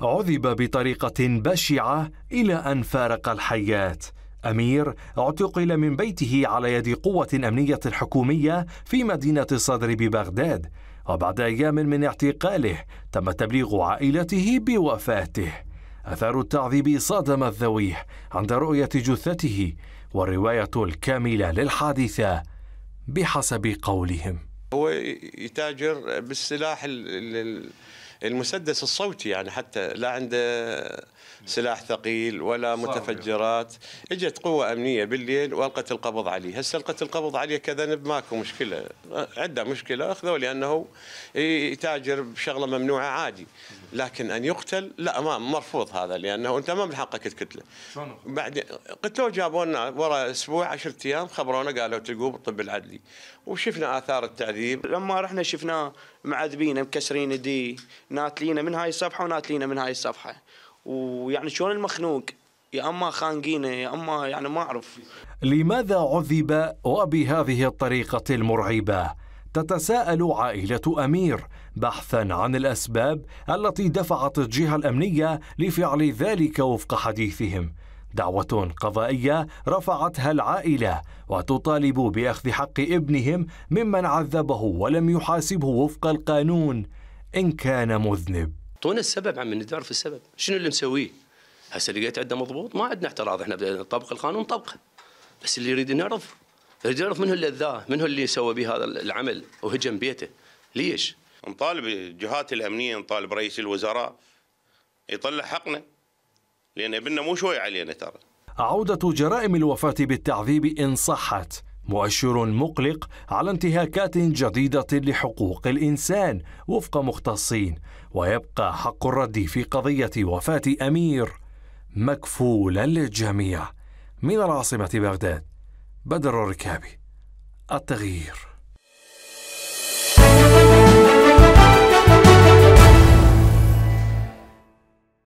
عذب بطريقة بشعة إلى أن فارق الحياة أمير اعتقل من بيته على يد قوة أمنية حكومية في مدينة الصدر ببغداد وبعد أيام من اعتقاله تم تبليغ عائلته بوفاته أثار التعذيب صدم الذويه عند رؤية جثته والرواية الكاملة للحادثة بحسب قولهم هو يتاجر بالسلاح ال ال المسدس الصوتي يعني حتى لا عنده سلاح ثقيل ولا متفجرات اجت قوه امنيه بالليل والقت القبض عليه هسه القت القبض عليه كذنب ماكو مشكله عنده مشكله اخذوه لانه يتاجر بشغله ممنوعه عادي لكن ان يقتل لا ما مرفوض هذا لانه انت ما من حقك تقتله بعد قتلوه جابوا لنا ورا اسبوع 10 ايام خبرونا قالوا تقوم بالطب العدلي وشفنا اثار التعذيب لما رحنا شفناه معذبينه مكسرين دي ناتلينه من هاي الصفحه وناتلينه من هاي الصفحه ويعني شلون المخنوق يا اما خانقينه يا اما يعني ما اعرف لماذا عذب وبهذه الطريقه المرعبه تتساءل عائلة أمير بحثا عن الأسباب التي دفعت الجهة الأمنية لفعل ذلك وفق حديثهم دعوة قضائية رفعتها العائلة وتطالب بأخذ حق ابنهم ممن عذبه ولم يحاسبه وفق القانون إن كان مذنب اعطونا السبب عم نعرف السبب شنو اللي مسويه هسه لقيت عندنا مضبوط ما عندنا اعتراض احنا نطبق القانون طبقه بس اللي يريد نعرف يريد نعرف منه اللي اذاه منه اللي سوى به هذا العمل وهجم بيته ليش نطالب الجهات الامنيه نطالب رئيس الوزراء يطلع حقنا لأن ابننا مو شوي علينا ترى عودة جرائم الوفاة بالتعذيب إن صحت مؤشر مقلق على انتهاكات جديدة لحقوق الإنسان وفق مختصين ويبقى حق الرد في قضية وفاة أمير مكفولا للجميع من العاصمة بغداد بدر الركابي التغيير